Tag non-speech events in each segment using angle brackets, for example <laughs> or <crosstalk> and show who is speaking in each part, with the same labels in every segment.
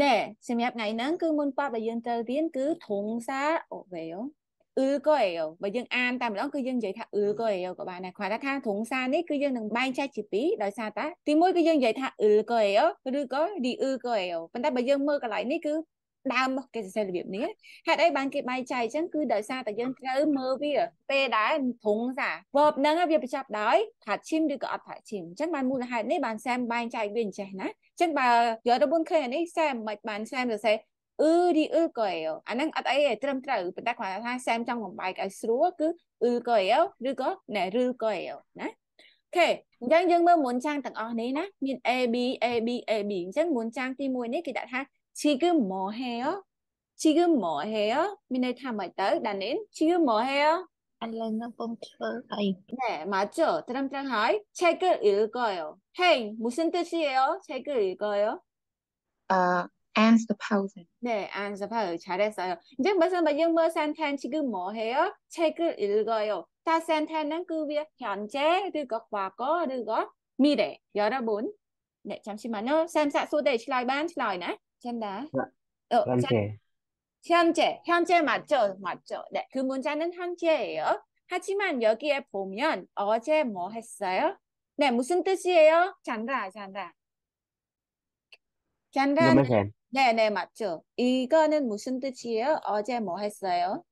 Speaker 1: ដែរសម្រាប់ថ្ងៃហ្នឹងគឺមុនប៉ាប់ដែលយើងត្រូវរៀនគឺធងសាអូវេលអឺក៏អេលបើយើងអានតែម្ដងគឺយើងនិយាយថាអឺក៏អេលក៏បានដែរគ្រាន់តែថាធងសានេះគឺយើងនឹងបែងចែកជាពីរដោយសារតែទីមួយគឺយើងនិយាយថាអឺក៏អេលឬក៏ឌីអឺក៏អេលប៉ុន្តែបើយើងមើលកន្លែងនេះគឺដើមរបស់គេសរសេររបៀបនេះហេតុអីបានគេបែងចែកអញ្ចឹងគឺដោយសារតែយើងត្រូវមើលវាពេលដែរធុងសា verb ហ្នឹងវាបញ្ចប់ដោយ patchim ឬក៏អត់ patchim អញ្ចឹងបានមូលហេតុនេះបានសែមបែងចែកវាអញ្ចេះណាអញ្ចឹងបើយករបួនឃើញនេះសែមមិនបានសែមសរសេរអឺរីអឺកែវអាហ្នឹងអត់អីទេត្រឹមត្រូវប៉ុន្តែគាត់ថាសែមចង់បំបែកឲ្យស្រួលគឺអឺកែវឬក៏ណែឬកែវណាខេអញ្ចឹងយើងមើលមុនចាងទាំងអស់នេះណាមាន A B A B A B អញ្ចឹងមុនចាងទី1នេះគេដាក់ថា 지금 뭐 해요? 지금 뭐 해요? 미네 타마이터 나는 지금 뭐 해요? Anh lên nó công thơ thầy. 네, 맞죠? 드럼드랑 하이. 책을 읽어요. Hey, 무슨 뜻이에요? 책을 읽어요? 아, answer 네, answer pause. 잘했어요. 이제 무슨 말인 뭐 sentence 지금 뭐 해요? 책을 읽어요. 다 sentence는 그 위에 현재, 그리고 과거, 그리고 미래. 여러분, 네, 잠시만요. 쌤, 사, 소대, 슬라이 반, 슬라이 네. 된다. 어, 현재. 자, 현재. 현재 맞죠? 맞죠? 네, 그 문자는 현재예요. 하지만 여기에 보면 어제 뭐 했어요? 네, 무슨 뜻이에요? 잔다, 잔다. 잔다. 네, 네, 맞죠. 이거는 무슨 뜻이에요? 어제 뭐 했어요?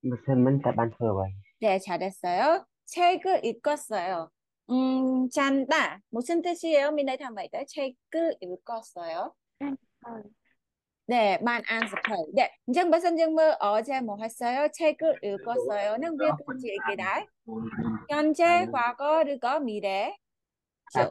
Speaker 1: 무슨 문자 만들어요? 네, 잘했어요. 책을 읽었어요. 음, 잔다. 무슨 뜻이에요? 미네 담아이다. 책을 읽었어요. ហើយដែលបានអានសភៅដែលអញ្ចឹងបើសិនយើងមើលអចេះមកហើយសើឆេកឬក៏សើនឹងវាគឺជាអីគេដែរកាន់ចេះខ្វះក៏ឬក៏មីដែរចុះ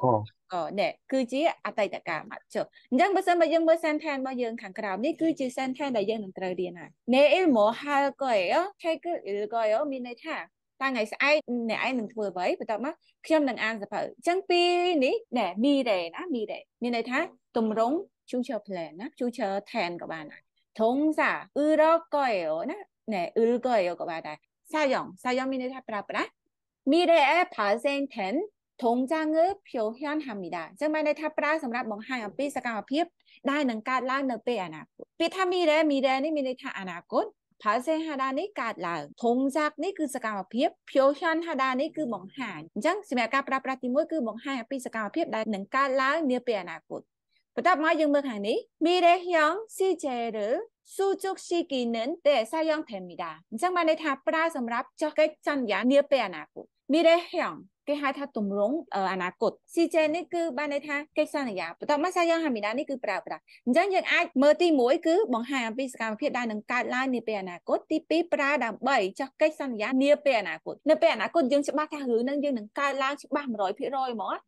Speaker 1: អូនេះគឺជាអតីតកាលមកចុះអញ្ចឹងបើសិនបើយើងមើល sentence របស់យើងខាងក្រោមនេះគឺជា sentence ដែលយើងនឹងត្រូវរៀនហើយនេះអីមកហើយក៏អីឆេកឬក៏អីមានន័យថាតែថ្ងៃស្អែកអ្នកឯងនឹងធ្វើអ្វីបន្ទាប់មកខ្ញុំនឹងអានសភៅអញ្ចឹងពីនេះណែមីដែរណាមីដែរមានន័យថាទម្រង់ future plan ណា future ten ក៏បានដែរធងសាអ៊ឺរកយណាណែអ៊ឺកយក៏បានដែរសាយ៉ងសាយ៉ងមានន័យថាប្រើប្រាស់មីរេអេផាសេង10ធងចាងើភោហ៊ានហាមីដាអញ្ចឹងមានន័យថាប្រើសម្រាប់បង្ហាញអំពីសកម្មភាពដែលនឹងកើតឡើងនៅពេលអនាគតពាក្យថាមីរេមីរេនេះមានន័យថាអនាគតផាសេហាដានេះកើតឡើងធំសាក់នេះគឺសកម្មភាពភោហានហាដានេះគឺបង្ហាញអញ្ចឹងសម្រាប់ការប្រើប្រាស់ទី1គឺបង្ហាញអំពីសកម្មភាពដែលនឹងកើតឡើងនាពេលអនាគតបន្ទាប់មកយើងមើលខាងនេះមីរេហយ៉ងស៊ីជេរឺស៊ូជុកស៊ីគីនិនទេសាយ៉ងថេមីដាអញ្ចឹងបានន័យថាប្រើសម្រាប់ចោះកិច្ចសន្យានាពេលអនាគតមីរេហយ៉ងគេហៅថាទម្រង់អនាគត CJ នេះគឺបានន័យថាកិច្ចសន្យាបន្ទាប់មកសាយ៉ងហាមីដានេះគឺប្រើប្រាស់អញ្ចឹងយើងអាចមើលទី1គឺបង្ហាញអំពីសកម្មភាពដែលនឹងកើតឡើងនាពេលអនាគតទី2ប្រើដើម្បីចោះកិច្ចសន្យានាពេលអនាគតនៅពេលអនាគតយើងច្បាស់ថារឿងនឹងយើងនឹងកើតឡើងច្បាស់100%ហ្មង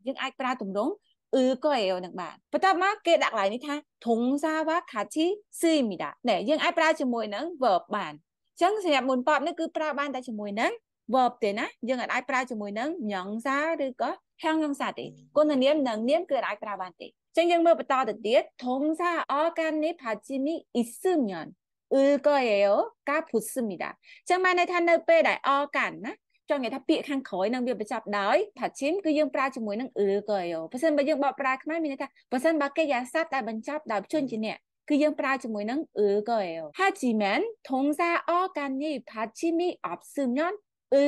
Speaker 1: យើងអាចប្រើទម្រង់을거예요នឹងបានបន្តមកគេដាក់កន្លែងនេះថាធុងសាវ៉ាខាជីស៊ីមីដាណែយើងអាចប្រើជាមួយនឹង verb បានអញ្ចឹងសម្រាប់មុនប៉បនេះគឺប្រើបានតែជាមួយនឹង verb ទេណាយើងអាចប្រើជាមួយនឹងញ៉ងសាឬក៏ហាងញ៉ងសាទេគុណនាមនិងនាមគឺអាចប្រើបានទេអញ្ចឹងយើងមើលបន្តទៅទៀតធុងសាអរកានីផាជីមីអ៊ីស៊ឹមញ៉ាន់អ៊ឺក៏យេកាពុស្មីដាអញ្ចឹងបានន័យថានៅពេលដែលអរកាន់ណាចង់និយាយថាពាក្យខាងក្រោយនឹងវាបញ្ចប់ដោយថាឈីមគឺយើងប្រើជាមួយនឹងឬក៏យោបើសិនបើយើងបកប្រែខ្មែរមានន័យថាបើសិនបើកិរិយាសព្ទដែលបញ្ចប់ដោយជនជាអ្នកគឺយើងប្រើជាមួយនឹងអឺក៏អេហាជីមែនធងសាអកានីផាជីមីអបស៊ឹមញ៉ាន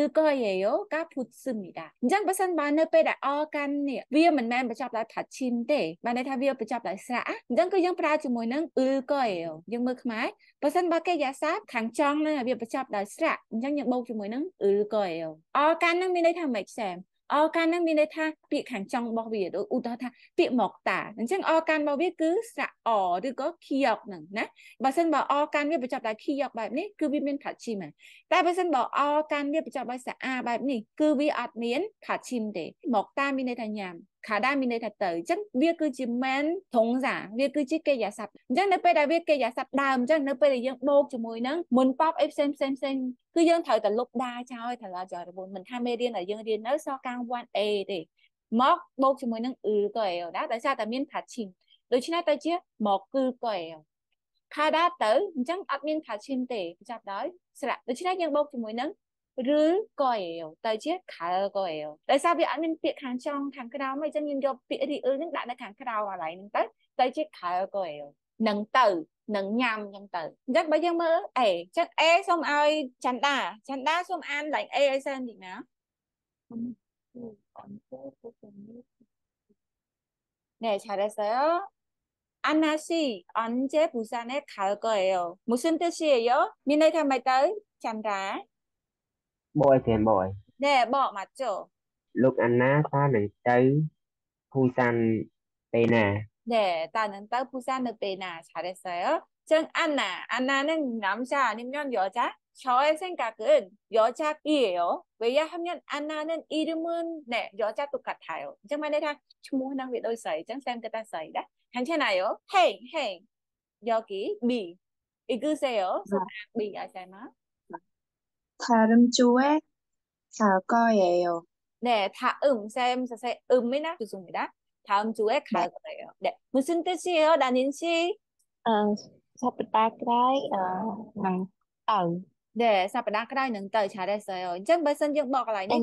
Speaker 1: 거예 요. 가붙습니 다. 인장버선마늘빼다어간니위에맨맨붙잡라다친데만에다위에붙잡라스라인장그양프라주모는을거예 요. 영뭐그말버선밖에야사강정위에붙잡라스라인장양목주모는을거예 요. 어간은미네탐맥쌤អរកាននឹងមានន័យថាពាក្យខាងចុងរបស់វាដូចឧទាហរណ៍ថាពាក្យមកតាអញ្ចឹងអរកានរបស់វាគឺស្រៈអឬក៏ខៀកហ្នឹងណាបើសិនបើអរកានវាបញ្ចប់ដោយខៀកបែបនេះគឺវាមានផាឈីមតែបើសិនបើអរកានវាបញ្ចប់ដោយស្រៈអាបែបនេះគឺវាអត់មានផាឈីមទេមកតាមានន័យថាញ៉ាំខាដាមានន័យថាទៅអញ្ចឹងវាគឺជាមែនធងសាវាគឺជាកិរិយាសព្ទអញ្ចឹងនៅពេលដែលវាកិរិយាសព្ទដើមអញ្ចឹងនៅពេលដែលយើងបូកជាមួយនឹងមុនប៉បអីផ្សេងផ្សេងផ្សេងគឺយើងត្រូវតែលុបដាចោលត្រូវដល់ចោលរវល់មិនថាមេរៀនដែលយើងរៀននៅសកាង 1A ទេមកបូកជាមួយនឹងអ៊ឺក៏អេលដែរដោយសារតែមាន patching ដូច្នេះទៅជាមកគឺក៏អេលខាដាទៅអញ្ចឹងអត់មាន patching ទេចាប់ដោយស្រាក់ដូច្នេះយើងបូកជាមួយនឹងឬក៏អេវទៅជាខើក៏អេវដោយសារវាអត់មានពាក្យខាងចុងខាងក្រោមអីចឹងយើងយកពាក្យរីអ៊ឺនឹងដាក់នៅខាងក្រោមកន្លែងហ្នឹងទៅទៅជាខើក៏អេវនឹងទៅនឹងញ៉ាំចឹងទៅអញ្ចឹងបើយើងមើលអេចឹងអេសូមឲ្យចន្ទាចន្ទាសូមអានឡើងអេឲ្យសិនតិចណា네잘했어요안나씨언제부산에갈거예요무슨뜻이에요미네가면또잔다 boy 뱀보이. 네, 뭐 맞죠? 루안나 사는 딸 부산 베나. 네, 나는 딸 부산을 베나 잘했어요. 전 안나, 안나는 남자 아니면 여자? 저의 생각은 여자이에요. 왜냐하면 안나는 이름은 네 여자 똑같아요. 정말이라 충분한 회도 써요. 정상 그다 써이다. 괜찮아요. 헤이 헤이 여기 미 읽으세요. 손가락 미 여자나. 다름주에갈거예 요. 네, 다음쌤사세음이나좋습니 다. 다음주에갈거예 요. 네, 무슨뜻이에 요, 나는 씨? 어, 사프다크라이 어, 낭 떠. 네, 사프다크라이낭 떠. 잘했어 요. 이제벌써이제뭐가나이 네.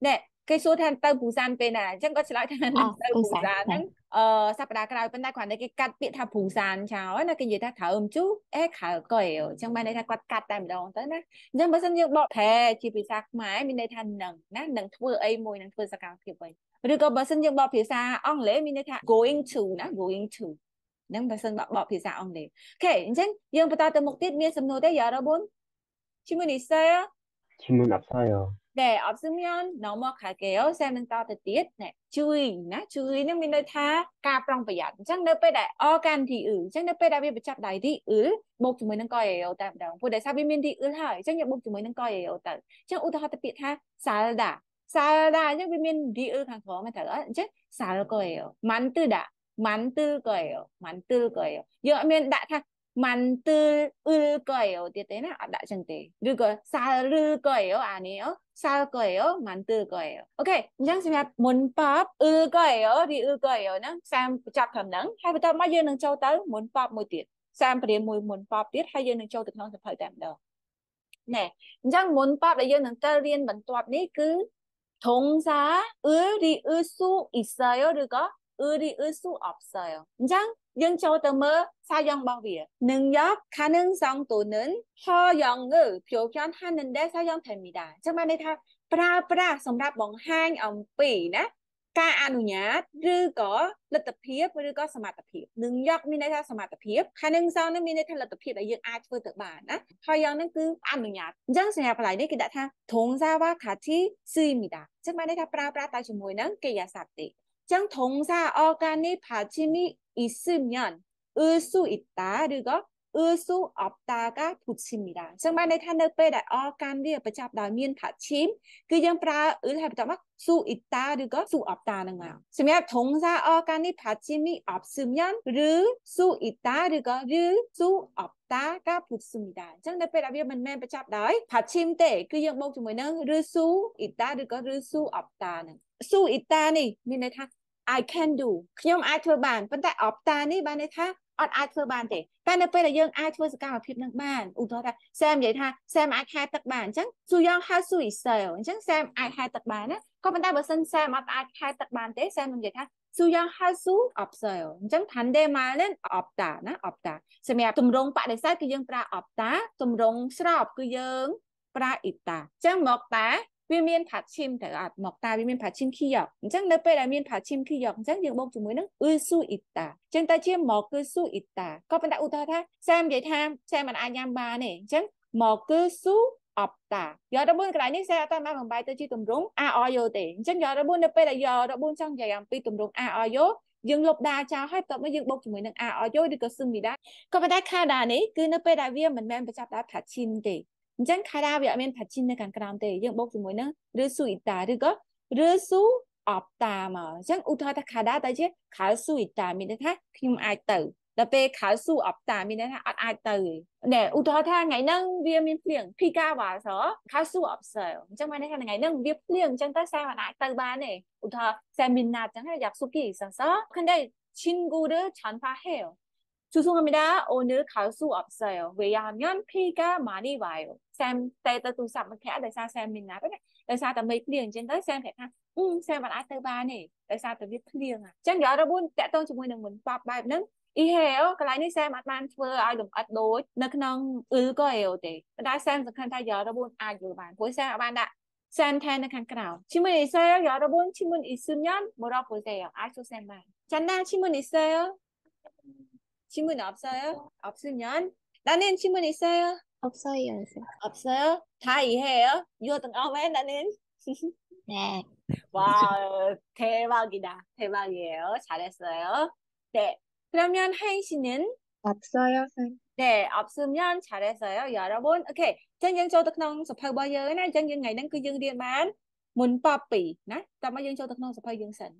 Speaker 1: 네, គេសួរថាទៅពូសានពេលណាអញ្ចឹងគាត់ឆ្លើយថាទៅពូសានហ្នឹងអឺសប្តាហ៍ក្រោយប៉ុន្តែគ្រាន់តែគេកាត់ពាក្យថាពូសានចោលណាគេនិយាយថាត្រូវអឹមជូអេខៅកុយអញ្ចឹងបានន័យថាគាត់កាត់តែម្ដងទៅណាអញ្ចឹងបើសិនយើងបកប្រែជាភាសាខ្មែរមានន័យថានឹងណានឹងធ្វើអីមួយនឹងធ្វើសកម្មភាពអីឬក៏បើសិនយើងបកភាសាអង់គ្លេសមានន័យថា going to ណា going to ហ្នឹងបើសិនបកបកភាសាអង់គ្លេសអូខេអញ្ចឹងយើងបន្តទៅមុខទៀតមានសំណួរទេយ៉ារ៉ាប៊ុនជាមួយនេះសើជាមួយអត់សើដែលអបសឹងមាន normal kageo សែននឹងតទៅទៀតណែជួយណាជួយនឹងមានន័យថាការប្រុងប្រយ័ត្នអញ្ចឹងនៅពេលដែល organ ទីអ៊ឺអញ្ចឹងនៅពេលដែលវាបញ្ចប់ដៃទីអ៊ឺបូកជាមួយនឹង kageo តែម្ដងព្រោះដែលថាវាមានទីអ៊ឺហើយអញ្ចឹងយើងបូកជាមួយនឹង kageo ទៅអញ្ចឹងឧទាហរណ៍ទៅពាក្យថា salda salda អញ្ចឹងវាមានទីអ៊ឺខាងក្រោមហ្នឹងត្រូវអញ្ចឹង sal kageo มันទៅដាក់ mantul kageo mantul kageo យើងអត់មានដាក់ថា mantul ul koyo ទៀតទេណាអត់ដាក់ចឹងទេឬក៏ sal ul koyo អានេះអូ sal koyo mantul koyo អូខេអញ្ចឹងសម្រាប់មុនប៉ប ul koyo ឬ ul koyo ហ្នឹងខ្សែចាប់ខាងហ្នឹងហើយបន្ទាប់មកយើងនឹងចូលទៅមុនប៉បមួយទៀតខ្សែព្រានមួយមុនប៉បទៀតហើយយើងនឹងចូលទៅក្នុងសភៅតែម្ដងណែអញ្ចឹងមុនប៉បដែលយើងនឹងទៅរៀនបន្ទាប់នេះគឺធងសា ul ឬ usu isayo ឬក៏ ul ឬ usu opsayo អញ្ចឹងយើងចូលទៅមើលសារយ៉ងរបស់វានឹងយកខានឹងសងទូនឹងហយ៉ងងើភ្យោខ្យន់ហានិនដែរសារយ៉ងថេមីដាអញ្ចឹងបានន័យថាប្រើប្រាស់សម្រាប់បង្ហាញអំពីណាការអនុញ្ញាតឬក៏លទ្ធភាពឬក៏សមត្ថភាពនឹងយកមានន័យថាសមត្ថភាពខាងនឹងសងនេះមានន័យថាលទ្ធភាពដែលយើងអាចធ្វើទៅបានណាហើយយ៉ាងនេះគឺអនុញ្ញាតអញ្ចឹងសញ្ញាបល័យនេះគេដាក់ថាធងសាវ៉ាខាធីស៊ីមីដាអញ្ចឹងបានន័យថាប្រើប្រាស់តែជាមួយនឹងកិរិយាសព្ទទេអញ្ចឹងធងសាអកានីផាឈីមី있으면을수있다그리고을수없다가붙입니 다. 즉만에탄력배다어간디에붙잡다면받침그냥브라을해보자막수있다그리고수없다는거 야. 그러면동사어간이받침이없으면르수있다그리고르수없다가붙습니 다. 즉내배다위에맨맨붙잡다받침때그냥뭐ជាមួយនឹង르수있다그리고르수없다는수있다니មានន័យថា I can do ខ្ញុំអាចធ្វើបានប៉ុន្តែ opta នេះបានន័យថាអត់អាចធ្វើបានទេតែនៅពេលដែលយើងអាចធ្វើសកម្មភាពនឹងបានឧទាហរណ៍ថាសែមនិយាយថាសែមអាចហែទឹកបានអញ្ចឹងស៊ូយ៉ងហៅស៊ូអ៊ីសែលអញ្ចឹងសែមអាចហែទឹកបានណាក៏ប៉ុន្តែបើសិនសែមអត់អាចហែទឹកបានទេសែមនឹងនិយាយថាស៊ូយ៉ងហៅស៊ូអបសែលអញ្ចឹងឋានដេម៉ានឹងអបតាណាអបតាសម្រាប់ទម្រង់បដិសេធគឺយើងប្រើអបតាទម្រង់ស្របគឺយើងប្រើអ៊ីតាអញ្ចឹងមកតាវាមានផាឈីមទៅអត់មកតាវាមានផាឈីមខីយកអញ្ចឹងនៅពេលដែលមានផាឈីមខីយកអញ្ចឹងយើងបូកជាមួយនឹងអ៊ឺស៊ូអ៊ីតាអញ្ចឹងតែជាមកគឺស៊ូអ៊ីតាក៏ប៉ុន្តែឧទាហរណ៍ថាសែមនិយាយថាសែមមិនអាចញ៉ាំបានទេអញ្ចឹងមកគឺស៊ូអបតាយករបួនកន្លែងនេះសែអត់បានបំបីទៅជាទម្រង់ a or yo ទេអញ្ចឹងយករបួននៅពេលដែលយករបួនចង់និយាយអំពីទម្រង់ a or yo យើងលុបដាចោលហើយបន្ទាប់មកយើងបូកជាមួយនឹង a or yo ឬក៏ sum នេះដែរក៏ប៉ុន្តែខាដានេះគឺនៅពេលដែលវាមិនមែនបញ្ចប់ដោយ patchin ទេអញ្ចឹងខាដាវាអត់មានផាជីននៅខាងក្រោមទេយើងបូកជាមួយនឹងឬស៊ូអ៊ីតាឬក៏ឬស៊ូអបតាមកអញ្ចឹងឧទាហរណ៍ថាខាដាតើជាខៅស៊ូអ៊ីតាមានន័យថាខ្ញុំអាចទៅដល់ពេលខៅស៊ូអបតាមានន័យថាអត់អាចទៅណែឧទាហរណ៍ថាថ្ងៃហ្នឹងវាមានភ្លៀងភីកាវ៉ាសខៅស៊ូអបសើអញ្ចឹងបានន័យថាថ្ងៃហ្នឹងវាភ្លៀងអញ្ចឹងទៅសែមិនអាចទៅបានទេឧទាហរណ៍សែមីណាតអញ្ចឹងយ៉ាក់ស៊ូគីសសខណ្ដៃឈិនគូដឺឆាន់ផាហេល죄송합니 다. 오늘갈수없어 요. 왜냐하면비가많이와 요. 쌤때도두삼만개대사쌤이나그 래. 대사다 mấy liền trên tới 쌤 phải ha. Ừ, 쌤 bạn ai tới ba này. Tại sao tôi biết thức liền à? Chẳng nhớ ra bốn tại tôi chỉ muốn đừng mình bạp bạp nâng. អ៊ីហេអូកន្លែងនេះសែមអត់បានធ្វើឲ្យលំអិតដូចនៅក្នុងអឺក៏អេអូទេប៉ុន្តែសែមសំខាន់ថាយករបុនអាចយល់បានព្រោះសែមអត់បានដាក់សែមថែនៅខាងក្រោមឈ្មោះអ៊ីសែលយករបុនឈ្មោះអ៊ីស៊ឹមញ៉ាន់មករកព្រោះសែមអាចចូលសែមបានចាណាឈ្មោះអ៊ីសែល 질문 없어요? 없으면 나는 질문 있어요? 없어요. 없어요? 다 이해해요? 유어등 아왜 나는? <laughs> 네. 와 대박이다. 대박이에요. 잘했어요. 네. 그러면 하인 씨는? 없어요. 선 네, 없으면 잘했어요. 여러분, 오케이. 전쟁 저도 그냥 섭하고 봐요. 전쟁 n g à y นั้นคือយើងរៀនបានមុនប